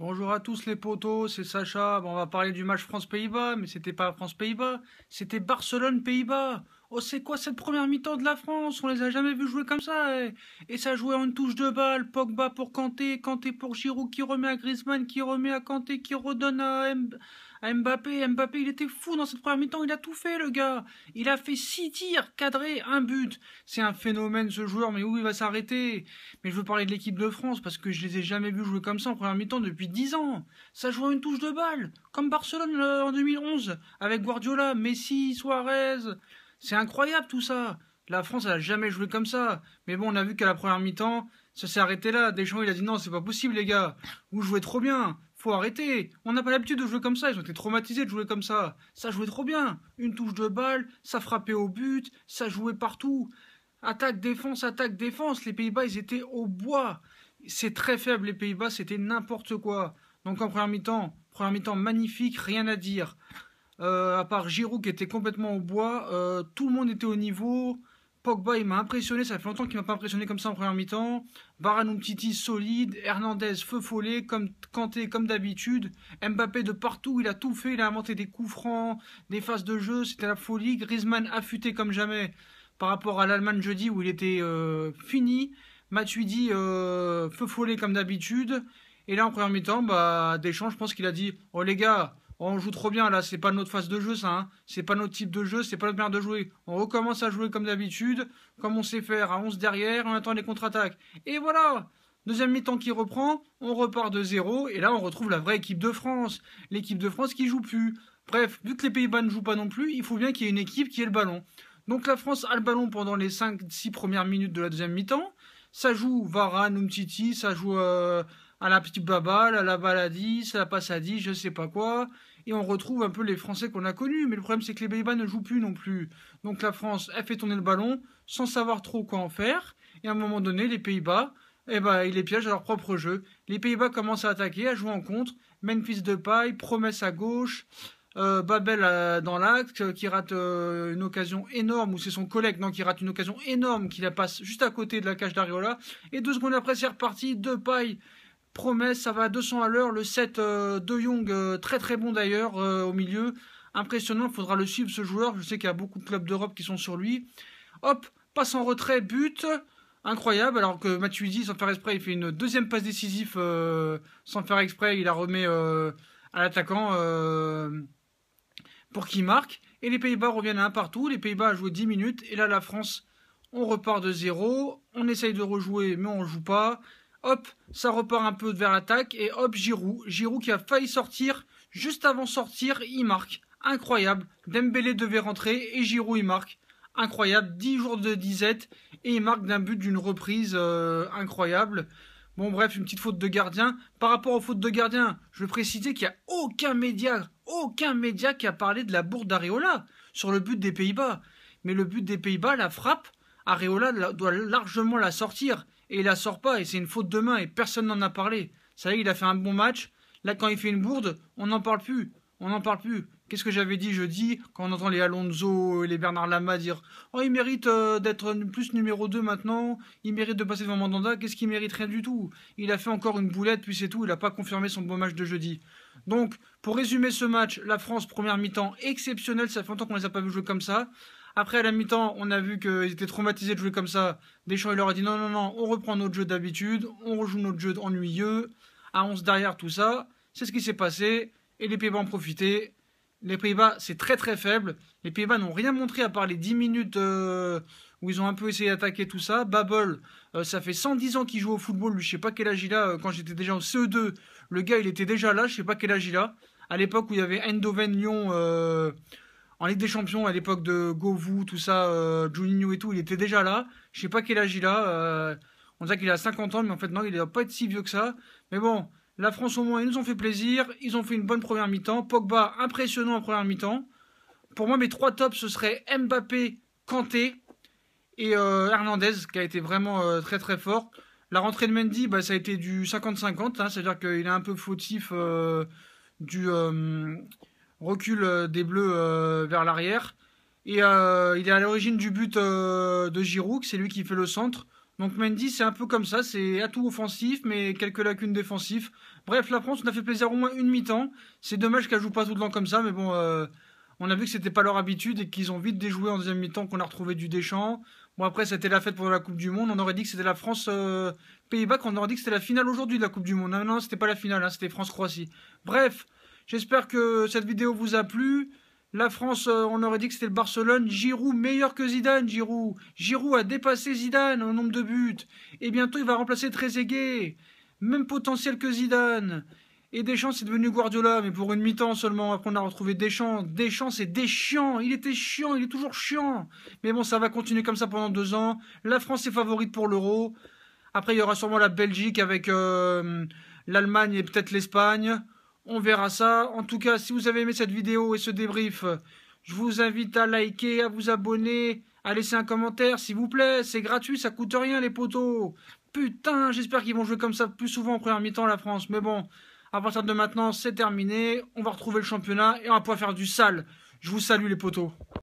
Bonjour à tous les potos, c'est Sacha. on va parler du match France-Pays-Bas, mais c'était pas France-Pays-Bas, c'était Barcelone-Pays-Bas. Oh, c'est quoi cette première mi-temps de la France On les a jamais vus jouer comme ça. Eh. Et ça jouait en touche de balle. Pogba pour Kanté, Kanté pour Giroud, qui remet à Griezmann, qui remet à Kanté, qui redonne à, M Mbappé, Mbappé, il était fou dans cette première mi-temps, il a tout fait le gars. Il a fait six tirs, cadrés, un but. C'est un phénomène ce joueur, mais où il va s'arrêter Mais je veux parler de l'équipe de France parce que je les ai jamais vus jouer comme ça en première mi-temps depuis dix ans. Ça joue une touche de balle, comme Barcelone euh, en 2011 avec Guardiola, Messi, Suarez. C'est incroyable tout ça. La France, elle a jamais joué comme ça. Mais bon, on a vu qu'à la première mi-temps, ça s'est arrêté là. Des gens, il a dit non, c'est pas possible, les gars. Vous jouez trop bien. Faut arrêter On n'a pas l'habitude de jouer comme ça, ils ont été traumatisés de jouer comme ça. Ça jouait trop bien Une touche de balle, ça frappait au but, ça jouait partout. Attaque, défense, attaque, défense, les Pays-Bas, ils étaient au bois. C'est très faible, les Pays-Bas, c'était n'importe quoi. Donc en première mi-temps, première mi-temps magnifique, rien à dire. Euh, à part Giroud qui était complètement au bois, euh, tout le monde était au niveau il m'a impressionné. Ça fait longtemps qu'il m'a pas impressionné comme ça en première mi-temps. Varane, solide. Hernandez, feu follet. Comme Kanté, comme d'habitude. Mbappé de partout. Il a tout fait. Il a inventé des coups francs, des phases de jeu. C'était la folie. Griezmann affûté comme jamais par rapport à l'Allemagne jeudi où il était euh, fini. Matuidi, euh, feu follet comme d'habitude. Et là, en première mi-temps, bah, Deschamps, je pense qu'il a dit Oh les gars, on joue trop bien là, c'est pas notre phase de jeu ça, hein. c'est pas notre type de jeu, c'est pas notre manière de jouer. On recommence à jouer comme d'habitude, comme on sait faire, à 11 derrière, on attend les contre-attaques. Et voilà Deuxième mi-temps qui reprend, on repart de zéro, et là on retrouve la vraie équipe de France. L'équipe de France qui joue plus. Bref, vu que les Pays-Bas ne jouent pas non plus, il faut bien qu'il y ait une équipe qui ait le ballon. Donc la France a le ballon pendant les 5-6 premières minutes de la deuxième mi-temps. Ça joue Varane, Umtiti, ça joue... Euh, à la petite babale, à la baladie, à la Passadis, je sais pas quoi. Et on retrouve un peu les Français qu'on a connus. Mais le problème, c'est que les Pays-Bas ne jouent plus non plus. Donc la France, elle fait tourner le ballon sans savoir trop quoi en faire. Et à un moment donné, les Pays-Bas, eh ben, ils les piègent à leur propre jeu. Les Pays-Bas commencent à attaquer, à jouer en contre. Memphis de paille, promesse à gauche. Euh, Babel euh, dans l'axe euh, qui rate une occasion énorme ou c'est son collègue non qui rate une occasion énorme qui la passe juste à côté de la cage d'Ariola et deux secondes après c'est reparti deux paille promesse, ça va à 200 à l'heure. Le 7 euh, De Young, euh, très très bon d'ailleurs euh, au milieu. Impressionnant, il faudra le suivre ce joueur. Je sais qu'il y a beaucoup de clubs d'Europe qui sont sur lui. Hop, passe en retrait, but. Incroyable, alors que Matuidi, sans faire exprès, il fait une deuxième passe décisive sans faire exprès. Il la remet à l'attaquant pour qu'il marque. Et les Pays-Bas reviennent à un partout. Les Pays-Bas ont joué 10 minutes. Et là, la France, on repart de zéro. On essaye de rejouer, mais on ne joue pas. Hop, ça repart un peu vers l'attaque et hop, Giroud. Giroud qui a failli sortir. Juste avant sortir, il marque. Incroyable. Dembélé devait rentrer et Giroud il marque. Incroyable. 10 jours de disette et il marque d'un but d'une reprise euh, incroyable. Bon bref, une petite faute de gardien. Par rapport aux fautes de gardien, je veux préciser qu'il n'y a aucun média, aucun média qui a parlé de la bourde d'Ariola, sur le but des Pays-Bas. Mais le but des Pays-Bas, la frappe, Areola doit largement la sortir et il la sort pas et c'est une faute de main et personne n'en a parlé. Ça y est, il a fait un bon match. Là, quand il fait une bourde, on n'en parle plus. On n'en parle plus. Qu'est-ce que j'avais dit jeudi quand on entend les Alonso et les Bernard Lama dire Oh, il mérite euh, d'être plus numéro 2 maintenant, il mérite de passer devant Mandanda, qu'est-ce qu'il mérite Rien du tout. Il a fait encore une boulette, puis c'est tout, il n'a pas confirmé son bon match de jeudi. Donc, pour résumer ce match, la France, première mi-temps exceptionnelle, ça fait longtemps qu'on ne les a pas vu jouer comme ça. Après, à la mi-temps, on a vu qu'ils étaient traumatisés de jouer comme ça. Deschamps, il leur a dit non, non, non, on reprend notre jeu d'habitude, on rejoue notre jeu ennuyeux, à 11 derrière, tout ça. C'est ce qui s'est passé, et les Pays-Bas ont profité. Les Pays-Bas, c'est très très faible. Les Pays-Bas n'ont rien montré à part les 10 minutes euh, où ils ont un peu essayé d'attaquer tout ça. Babel, euh, ça fait 110 ans qu'il joue au football, lui, je sais pas quel âge il a, euh, quand j'étais déjà en CE2, le gars, il était déjà là, je sais pas quel âge il a. À l'époque où il y avait Endoven, Lyon en Ligue des Champions à l'époque de Govou, tout ça, euh, Juninho et tout, il était déjà là. Je sais pas quel âge il a. Euh, on dirait qu'il a 50 ans, mais en fait non, il doit pas être si vieux que ça. Mais bon, la France au moins, ils nous ont fait plaisir. Ils ont fait une bonne première mi-temps. Pogba, impressionnant en première mi-temps. Pour moi, mes trois tops, ce serait Mbappé, Kanté et euh, Hernandez, qui a été vraiment très très fort. La rentrée de Mendy, bah, ça a été du 50-50, hein, c'est-à-dire qu'il est un peu fautif du Recul euh, des Bleus euh, vers l'arrière. Et euh, il est à l'origine du but de Giroud, c'est lui qui fait le centre. Donc Mendy, c'est un peu comme ça, c'est atout offensif, mais quelques lacunes défensives. Bref, la France, on a fait plaisir au moins une mi-temps. C'est dommage qu'elle joue pas tout le temps comme ça, mais bon, on a vu que c'était pas leur habitude et qu'ils ont vite déjoué en deuxième mi-temps, qu'on a retrouvé du déchant Bon, après, c'était la fête pour la Coupe du Monde. On aurait dit que c'était la France-Pays-Bas, on aurait dit que c'était la finale aujourd'hui de la Coupe du Monde. Non, non, c'était pas la finale, hein, c'était France-Croatie. Bref, J'espère que cette vidéo vous a plu. La France, euh, on aurait dit que c'était le Barcelone. Giroud meilleur que Zidane, Giroud. Giroud a dépassé Zidane au nombre de buts. Et bientôt, il va remplacer Trezeguet. Même potentiel que Zidane. Et Deschamps, est devenu Guardiola, mais pour une mi-temps seulement. Après, on a retrouvé Deschamps. Deschamps, c'est déchiant. Il était chiant, il est toujours chiant. Mais bon, ça va continuer comme ça pendant deux ans. La France est favorite pour l'euro. Après, il y aura sûrement la Belgique avec euh, l'Allemagne et peut-être l'Espagne on verra ça. En tout cas, si vous avez aimé cette vidéo et ce débrief, je vous invite à liker, à vous abonner, à laisser un commentaire, s'il vous plaît. C'est gratuit, ça coûte rien, les poteaux. Putain, j'espère qu'ils vont jouer comme ça plus souvent en première mi-temps, la France. Mais bon, à partir de maintenant, c'est terminé. On va retrouver le championnat et on va pouvoir faire du sale. Je vous salue, les poteaux.